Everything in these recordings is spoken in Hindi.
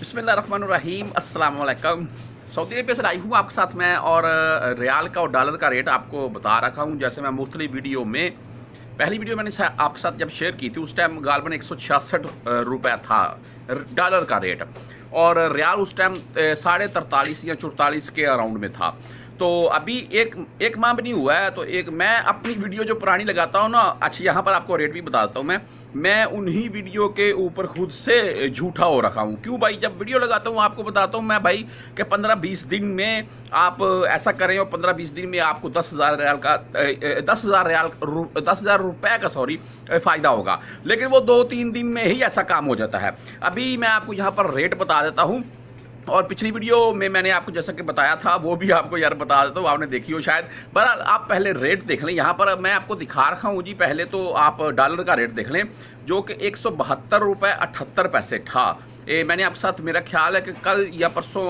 बसमीम अल्लाम सऊदी अरबिया से लाई हूँ आपके साथ मैं और रियाल का और डॉलर का रेट आपको बता रखा हूँ जैसे मैं मुख्तलि वीडियो में पहली वीडियो मैंने आपके साथ जब शेयर की थी उस टाइम गालबन एक सौ रुपया था डॉलर का रेट और रियाल उस टाइम साढ़े तरतालीस या चौतालीस के अराउंड में था तो अभी एक एक माह भी नहीं हुआ है तो एक मैं अपनी वीडियो जो पुरानी लगाता हूँ ना अच्छी यहाँ पर आपको रेट भी बता देता हूँ मैं मैं उन्हीं वीडियो के ऊपर खुद से झूठा हो रखा हूँ क्यों भाई जब वीडियो लगाता हूँ आपको बताता हूँ मैं भाई कि पंद्रह बीस दिन में आप ऐसा करें और पंद्रह बीस दिन में आपको दस हज़ार रियाल का दस हज़ार रियाल दस हज़ार रुपये का सॉरी फ़ायदा होगा लेकिन वो दो तीन दिन में ही ऐसा काम हो जाता है अभी मैं आपको यहाँ पर रेट बता देता हूँ और पिछली वीडियो में मैंने आपको जैसा कि बताया था वो भी आपको यार बता देता हूँ आपने देखी हो शायद पर आप पहले रेट देख लें यहाँ पर मैं आपको दिखा रखा हूँ जी पहले तो आप डॉलर का रेट देख लें जो कि एक सौ बहत्तर रुपये अठहत्तर पैसे था ए, मैंने आपके साथ मेरा ख्याल है कि कल या परसों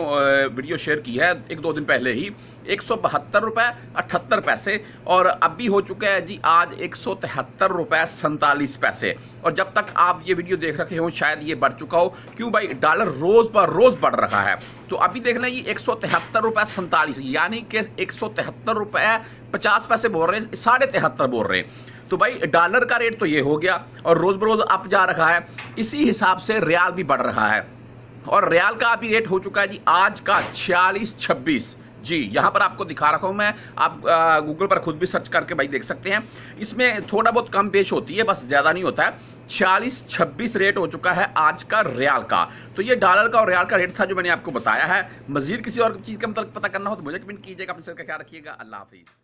वीडियो शेयर की है एक दो दिन पहले ही एक सौ बहत्तर रुपये अठहत्तर पैसे और अभी हो चुका है जी आज एक सौ तिहत्तर रुपये सैंतालीस पैसे और जब तक आप ये वीडियो देख रखे हो शायद ये बढ़ चुका हो क्यों भाई डॉलर रोज़ पर रोज़ बढ़ रहा है तो अभी देख लें ये एक सौ तिहत्तर रुपये सैंतालीस यानी कि एक सौ तिहत्तर रुपये पचास पैसे बोल रहे हैं साढ़े तिहत्तर बोल रहे हैं तो भाई डॉलर का रेट तो ये हो गया और रोज़ बरोज़ अप जा रहा है इसी हिसाब से रियाल भी बढ़ रहा है और रियाल का अभी रेट हो चुका है जी आज का छियालीस छब्बीस जी यहाँ पर आपको दिखा रखा हूँ मैं आप गूगल पर खुद भी सर्च करके भाई देख सकते हैं इसमें थोड़ा बहुत कम पेश होती है बस ज़्यादा नहीं होता है छियालीस छब्बीस रेट हो चुका है आज का रियाल का तो ये डॉलर का और रियाल का रेट था जो मैंने आपको बताया है मजीद किसी और चीज़ का मतलब पता करना हो तो मुझे कमेंट कीजिएगा अपने सर का ख्याल रखिएगा अल्लाह हाफिज़